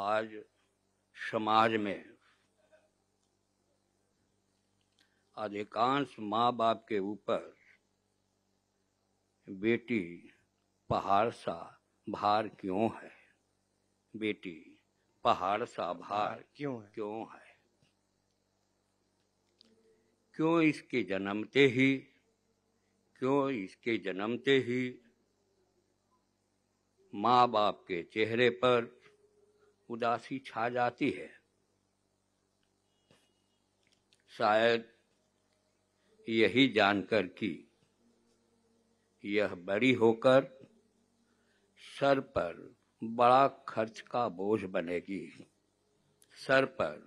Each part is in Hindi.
आज समाज में अधिकांश माँ बाप के ऊपर बेटी पहाड़ सा भार क्यों है बेटी पहाड़ सा भार क्यों है? क्यों है क्यों इसके जन्मते ही क्यों इसके जन्मते ही माँ बाप के चेहरे पर उदासी छा जाती है शायद यही जानकर कि यह बड़ी होकर सर पर बड़ा खर्च का बोझ बनेगी सर पर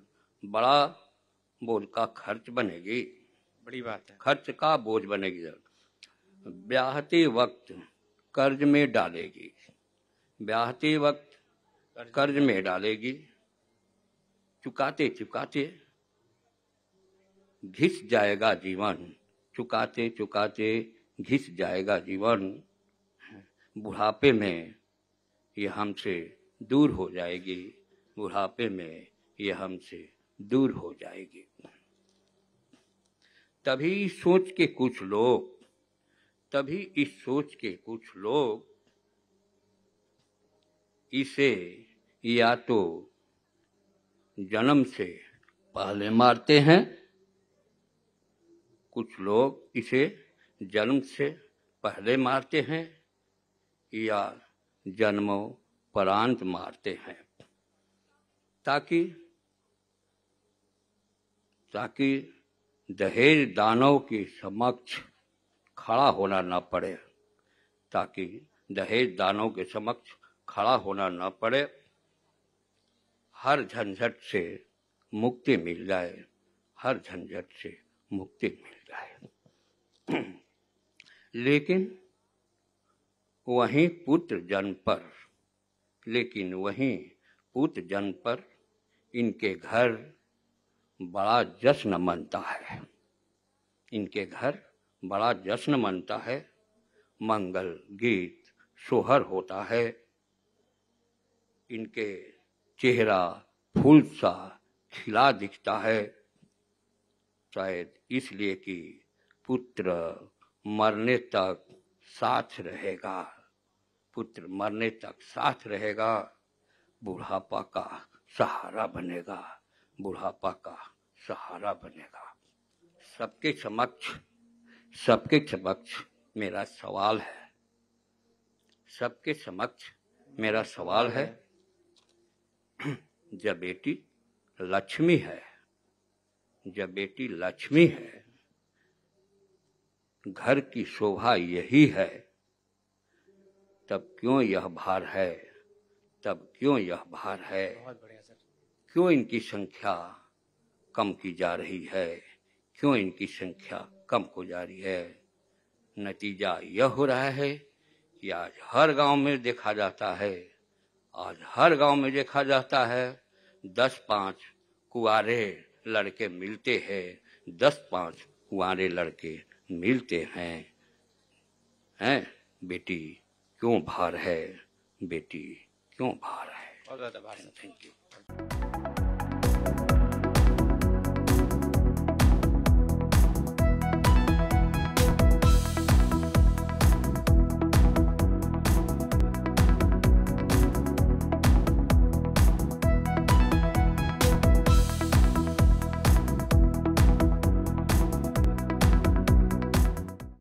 बड़ा बोझ का खर्च बनेगी बड़ी बात है खर्च का बोझ बनेगी ब्याहते वक्त कर्ज में डालेगी ब्याहते वक्त कर्ज में डालेगी चुकाते चुकाते घिस जाएगा जीवन चुकाते चुकाते घिस जाएगा जीवन बुढ़ापे में ये हमसे दूर हो जाएगी बुढ़ापे में ये हमसे दूर हो जाएगी तभी सोच के कुछ लोग तभी इस सोच के कुछ लोग इसे या तो जन्म से पहले मारते हैं कुछ लोग इसे जन्म से पहले मारते हैं या जन्मोपरांत मारते हैं ताकि ताकि दहेज दानों के समक्ष खड़ा होना न पड़े ताकि दहेज दानों के समक्ष खड़ा होना न पड़े हर झंझट से मुक्ति मिल जाए हर झंझट से मुक्ति मिल जाए लेकिन वहीं पुत्र जन पर लेकिन वहीं पुत्र जन पर इनके घर बड़ा जश्न मनता है इनके घर बड़ा जश्न मनता है मंगल गीत सोहर होता है इनके चेहरा फूल सा खिला दिखता है शायद इसलिए कि पुत्र मरने तक साथ रहेगा पुत्र मरने तक साथ रहेगा बुढ़ापा का सहारा बनेगा बुढ़ापा का सहारा बनेगा सबके समक्ष सबके समक्ष मेरा सवाल है सबके समक्ष मेरा सवाल है जब बेटी लक्ष्मी है जब बेटी लक्ष्मी है घर की शोभा यही है तब क्यों यह भार है तब क्यों यह भार है क्यों इनकी संख्या कम की जा रही है क्यों इनकी संख्या कम हो जा रही है नतीजा यह हो रहा है कि आज हर गांव में देखा जाता है आज हर गांव में देखा जाता है दस पांच कुआरे लड़के मिलते हैं दस पांच कुआरे लड़के मिलते हैं हैं बेटी क्यों भार है बेटी क्यों भार है बहुत ज़्यादा भार थैंक यू